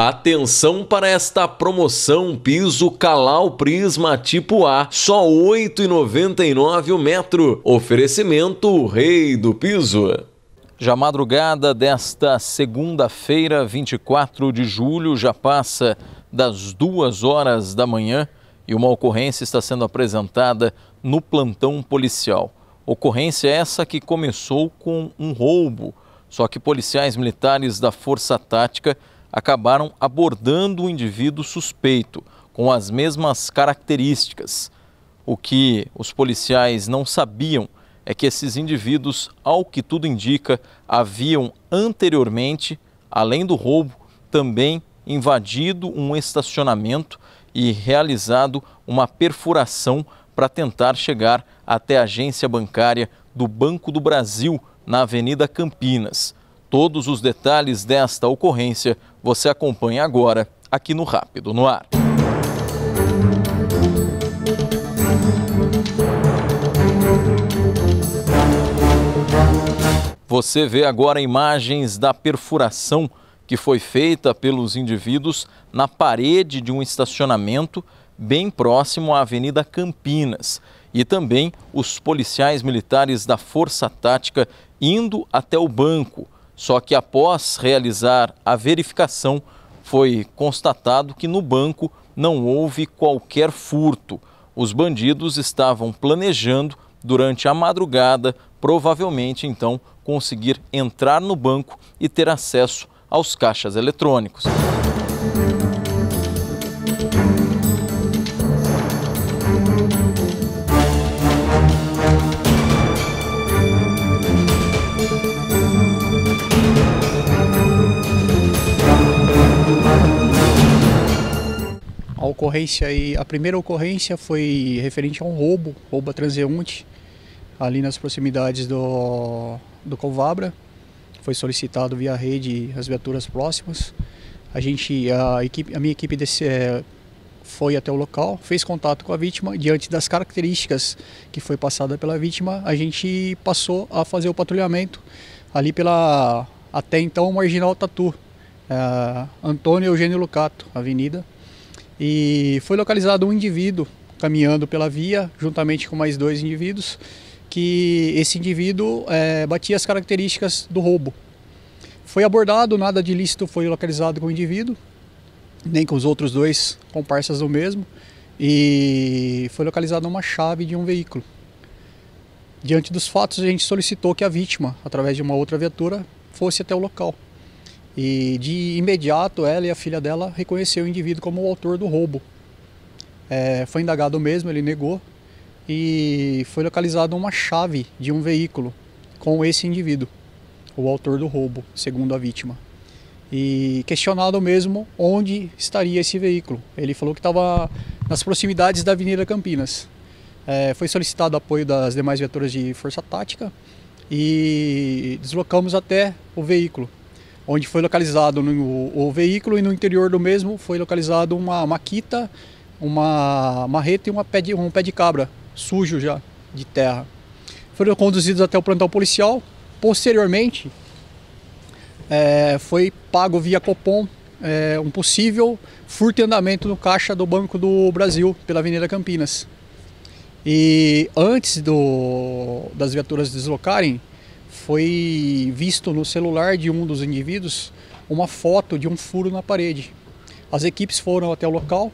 Atenção para esta promoção piso Calau Prisma tipo A, só R$ 8,99 o metro. Oferecimento Rei do Piso. Já madrugada desta segunda-feira, 24 de julho, já passa das duas horas da manhã e uma ocorrência está sendo apresentada no plantão policial. Ocorrência essa que começou com um roubo, só que policiais militares da Força Tática acabaram abordando um indivíduo suspeito com as mesmas características. O que os policiais não sabiam é que esses indivíduos, ao que tudo indica, haviam anteriormente, além do roubo, também invadido um estacionamento e realizado uma perfuração para tentar chegar até a agência bancária do Banco do Brasil na Avenida Campinas. Todos os detalhes desta ocorrência você acompanha agora aqui no Rápido no Ar. Você vê agora imagens da perfuração que foi feita pelos indivíduos na parede de um estacionamento bem próximo à Avenida Campinas. E também os policiais militares da Força Tática indo até o banco só que após realizar a verificação, foi constatado que no banco não houve qualquer furto. Os bandidos estavam planejando durante a madrugada, provavelmente então conseguir entrar no banco e ter acesso aos caixas eletrônicos. ocorrência e a primeira ocorrência foi referente a um roubo, roubo a transeunte, ali nas proximidades do, do Covabra. Foi solicitado via rede as viaturas próximas. A gente, a, equipe, a minha equipe desse, eh, é, foi até o local, fez contato com a vítima. Diante das características que foi passada pela vítima, a gente passou a fazer o patrulhamento ali pela até então marginal Tatu, é, Antônio Eugênio Lucato, Avenida e foi localizado um indivíduo caminhando pela via, juntamente com mais dois indivíduos, que esse indivíduo é, batia as características do roubo. Foi abordado, nada de ilícito foi localizado com o indivíduo, nem com os outros dois comparsas do mesmo, e foi localizada uma chave de um veículo. Diante dos fatos, a gente solicitou que a vítima, através de uma outra viatura, fosse até o local. E de imediato ela e a filha dela reconheceu o indivíduo como o autor do roubo. É, foi indagado mesmo, ele negou e foi localizada uma chave de um veículo com esse indivíduo, o autor do roubo, segundo a vítima. E questionado mesmo onde estaria esse veículo, ele falou que estava nas proximidades da Avenida Campinas. É, foi solicitado apoio das demais viaturas de força tática e deslocamos até o veículo onde foi localizado no, o, o, veículo e no interior do mesmo foi localizado uma maquita, uma marreta e uma pé de, um pé de cabra sujo já de terra. Foram conduzidos até o plantão policial. Posteriormente, é, foi pago via Copom é, um possível furto em andamento no caixa do Banco do Brasil pela Avenida Campinas. E antes do, das viaturas deslocarem, foi visto no celular de um dos indivíduos uma foto de um furo na parede. As equipes foram até o local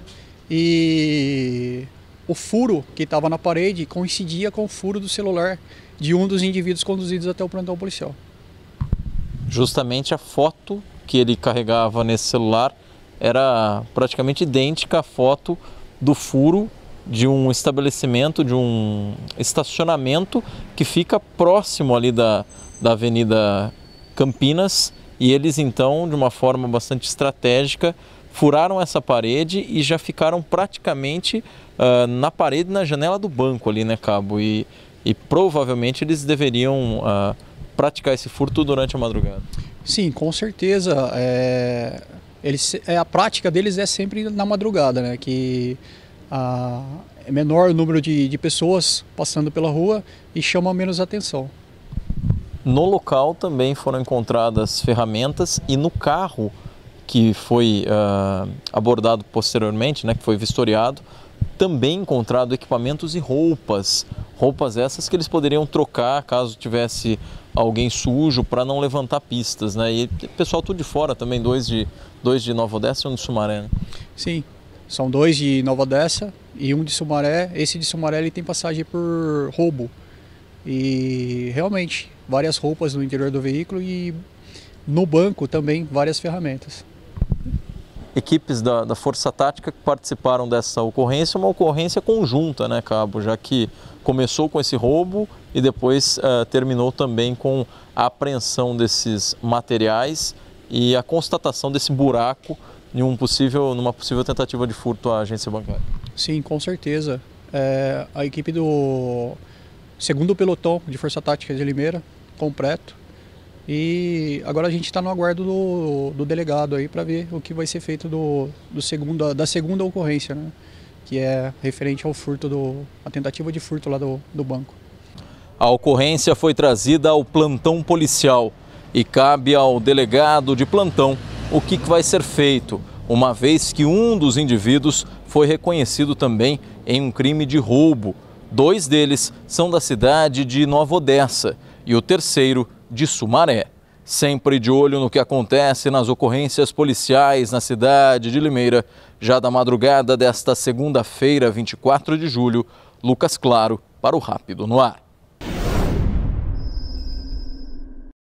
e o furo que estava na parede coincidia com o furo do celular de um dos indivíduos conduzidos até o plantão policial. Justamente a foto que ele carregava nesse celular era praticamente idêntica à foto do furo de um estabelecimento, de um estacionamento que fica próximo ali da, da Avenida Campinas e eles então, de uma forma bastante estratégica, furaram essa parede e já ficaram praticamente uh, na parede, na janela do banco ali, né, Cabo? E, e provavelmente eles deveriam uh, praticar esse furto durante a madrugada. Sim, com certeza. É... Eles, é, a prática deles é sempre na madrugada, né? Que a menor o número de, de pessoas passando pela rua e chama menos atenção. No local também foram encontradas ferramentas e no carro que foi uh, abordado posteriormente, né, que foi vistoriado, também encontrado equipamentos e roupas. Roupas essas que eles poderiam trocar caso tivesse alguém sujo para não levantar pistas, né? E pessoal tudo de fora também, dois de, dois de Nova Odessa e um de Sumaré. Né? Sim, são dois de Nova Odessa e um de Sumaré. Esse de Sumaré ele tem passagem por roubo. E realmente, várias roupas no interior do veículo e no banco também várias ferramentas. Equipes da, da Força Tática que participaram dessa ocorrência, uma ocorrência conjunta, né, Cabo? Já que começou com esse roubo e depois uh, terminou também com a apreensão desses materiais e a constatação desse buraco em um possível, numa possível tentativa de furto à agência bancária. Sim, com certeza. É, a equipe do segundo pelotão de Força Tática de Limeira, completo. E agora a gente está no aguardo do, do delegado aí para ver o que vai ser feito do, do segunda, da segunda ocorrência, né? que é referente ao furto, do, a tentativa de furto lá do, do banco. A ocorrência foi trazida ao plantão policial e cabe ao delegado de plantão o que, vai ser feito, uma vez que um dos indivíduos foi reconhecido também em um crime de roubo. Dois deles são da cidade de Nova Odessa e o terceiro de Sumaré. Sempre de olho no que acontece nas ocorrências policiais na cidade de Limeira, já da madrugada desta segunda-feira, 24 de julho, Lucas Claro para o Rápido no Ar.